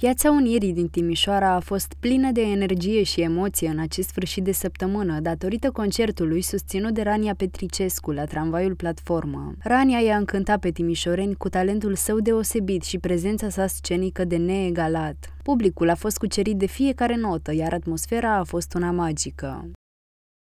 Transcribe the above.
Piața Unirii din Timișoara a fost plină de energie și emoție în acest sfârșit de săptămână, datorită concertului susținut de Rania Petricescu la tramvaiul Platformă. Rania i-a încântat pe timișoreni cu talentul său deosebit și prezența sa scenică de neegalat. Publicul a fost cucerit de fiecare notă, iar atmosfera a fost una magică.